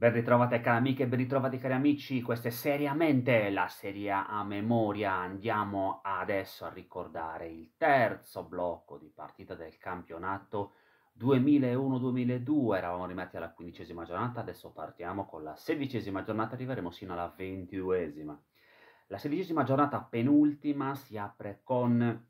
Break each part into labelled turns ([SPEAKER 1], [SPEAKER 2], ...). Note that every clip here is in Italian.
[SPEAKER 1] Ben ritrovate cari amiche e ben ritrovati cari amici, questa è seriamente la serie a memoria, andiamo adesso a ricordare il terzo blocco di partita del campionato 2001-2002, eravamo rimasti alla quindicesima giornata, adesso partiamo con la sedicesima giornata, arriveremo sino alla ventiduesima. La sedicesima giornata penultima si apre con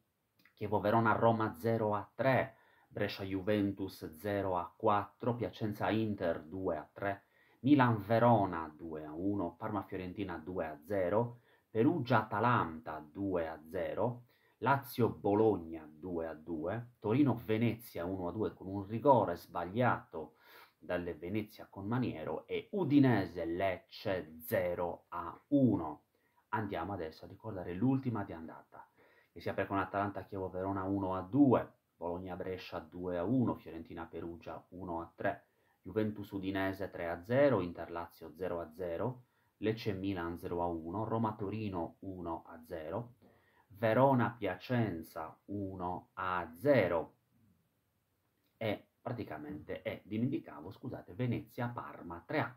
[SPEAKER 1] Chievo Verona-Roma 0-3, Brescia-Juventus 0-4, Piacenza-Inter 2-3, Milan-Verona 2-1, Parma-Fiorentina 2-0, Perugia-Atalanta 2-0, Lazio-Bologna 2-2, Torino-Venezia 1-2 con un rigore sbagliato dalle Venezia con Maniero e Udinese-Lecce 0-1. Andiamo adesso a ricordare l'ultima di andata, che si apre con Atalanta-Chievo-Verona 1-2, Bologna-Brescia 2-1, Fiorentina-Perugia 1-3, Juventus Udinese 3-0, Inter Lazio 0-0, Lecce Milan 0-1, Roma Torino 1-0, Verona Piacenza 1-0 e praticamente è, dimenticavo, scusate, Venezia Parma 3-4.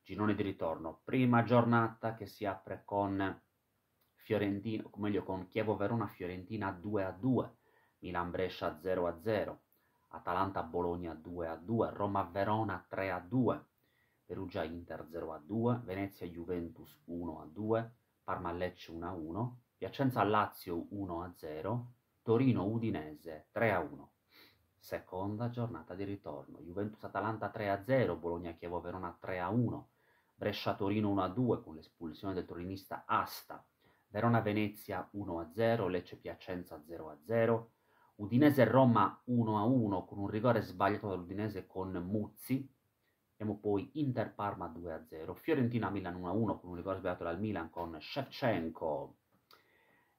[SPEAKER 1] Girone di ritorno, prima giornata che si apre con Fiorentino, o meglio con Chievo Verona Fiorentina 2-2, Milan Brescia 0-0. Atalanta-Bologna 2-2, a Roma-Verona 3-2, a Perugia-Inter 0-2, a Venezia-Juventus 1-2, a Parma-Lecce 1-1, a Piacenza-Lazio 1-0, a Torino-Udinese 3-1. a Seconda giornata di ritorno, Juventus-Atalanta a 3-0, Bologna-Chievo-Verona 3-1, a Brescia-Torino 1-2 a con l'espulsione del torinista Asta, Verona-Venezia 1-0, a Lecce-Piacenza 0-0, a Udinese Roma 1-1 con un rigore sbagliato dall'Udinese con Muzzi. Abbiamo poi Inter Parma 2-0, Fiorentina Milan 1-1 con un rigore sbagliato dal Milan con Shevchenko.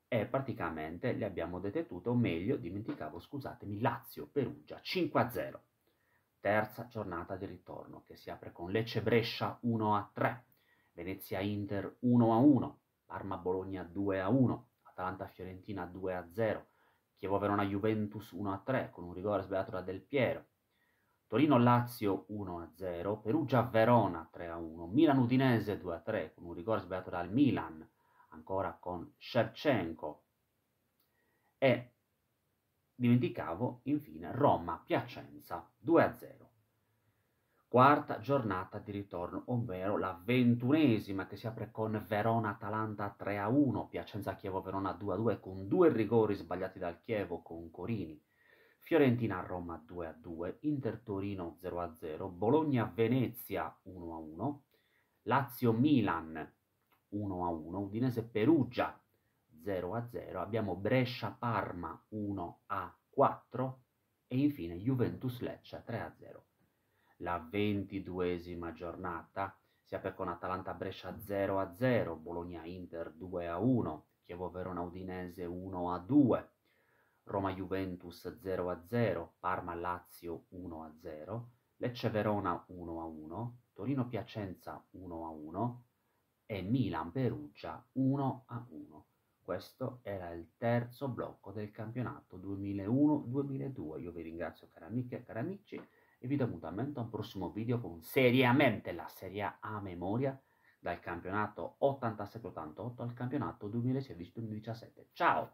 [SPEAKER 1] E praticamente le abbiamo detettute, o meglio, dimenticavo, scusatemi, Lazio Perugia 5-0. Terza giornata di ritorno che si apre con Lecce Brescia 1-3, Venezia Inter 1-1, Parma Bologna 2-1, Atalanta Fiorentina 2-0. Chievo-Verona Juventus 1-3 con un rigore sbagliato da Del Piero. Torino-Lazio 1-0, Perugia-Verona 3-1, Milan-Udinese 2-3 con un rigore sbagliato dal Milan, ancora con Shevchenko. E dimenticavo infine Roma-Piacenza 2-0 quarta giornata di ritorno, ovvero la ventunesima che si apre con Verona-Atalanta 3-1, Piacenza-Chievo-Verona 2-2 con due rigori sbagliati dal Chievo con Corini, Fiorentina-Roma 2-2, Inter-Torino 0-0, Bologna-Venezia 1-1, Lazio-Milan 1-1, Udinese-Perugia 0-0, abbiamo Brescia-Parma 1-4 e infine Juventus-Lecce 3-0 la ventiduesima giornata si apre con Atalanta-Brescia a 0-0, Bologna-Inter a 2-1, Chievo-Verona-Udinese 1-2, a Roma-Juventus 0-0, a Parma-Lazio 1-0, a Lecce-Verona 1-1, a Torino-Piacenza 1-1 a e Milan-Perugia 1-1. a Questo era il terzo blocco del campionato 2001-2002. Io vi ringrazio cari amiche e cari amici e vi do appuntamento al prossimo video con seriamente la Serie A a memoria dal campionato 87-88 al campionato 2016-2017. Ciao!